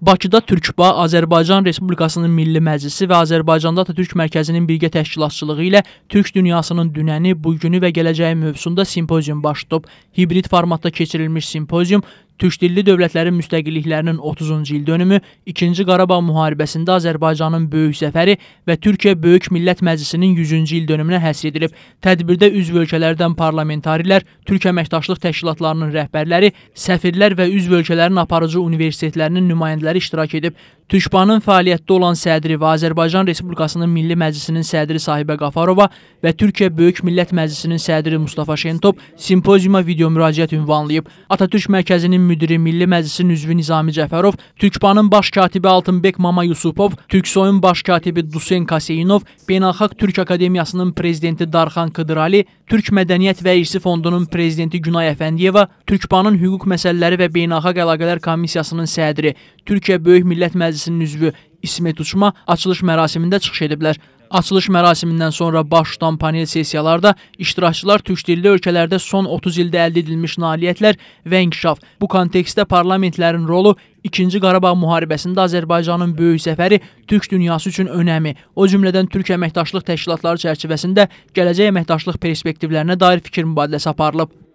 Bakıda Türkba Azərbaycan Respublikasının Milli Məclisi və Azərbaycanda Atatürk Mərkəzinin birgə təşkilatçılığı ilə Türk dünyasının dünəni, bugünü və gələcəyi mövzusunda simpozium baş tutub. Hibrid formatda keçirilmiş simpozium Türkdilli dövlətlərin müstəqilliklərinin 30-cu il dönümü, 2-ci Qarabağ müharibəsində Azərbaycanın böyük zəfəri və Türkiyə Böyük Millət Məclisinin 100-cü il dönümünə həsr edilib. Tədbirdə üzv ölkələrdən parlamentarilər, Türk əməkdaşlıq təşkilatlarının rəhbərləri, səfirlər və üzv ölkələrin aparıcı universitetlərinin nümayəndələri iştirak edib. Türkbanın fəaliyyətdə olan sədri və Azərbaycan Respublikasının Milli Məclisinin sədri Sahibə Qafarova və Türkiyə Böyük Millət Məclisinin sədri Mustafa Şentop simpoziuma video müraciət ünvanlayıb. Atatürk Mərkəzinin müdiri, Milli Məclisin üzvü Nizami Cəfərov, Türkbanın baş katibi Altınbek Mama Yusupov, Türksoyun baş katibi Dusen Kaseyinov, Beynəlxalq Türk Akademiyasının prezidenti Darxan Kıdırali, Türk Mədəniyyət və İrsi Fondunun prezidenti Günay Əfəndiyeva, Türkbanın hüquq məsələləri və beynəlxalq əlaqələr komissiyasının sədri, Türkiyə Böyük Millət Məclisinin üzvü İsmet Uçma açılış mərasimində çıxış ediblər. Açılış mərasimindən sonra baş tutan panel sessiyalarda iştirakçılar türk dilli ölkələrdə son 30 ildə əldə edilmiş nailiyyətlər və inkişaf. Bu kontekstdə parlamentlərin rolu 2-ci Qarabağ müharibəsində Azərbaycanın böyük zəfəri türk dünyası üçün önəmi, o cümlədən türk əməkdaşlıq təşkilatları çərçivəsində gələcək əməkdaşlıq perspektivlərinə dair fikir mübadiləsi aparılıb.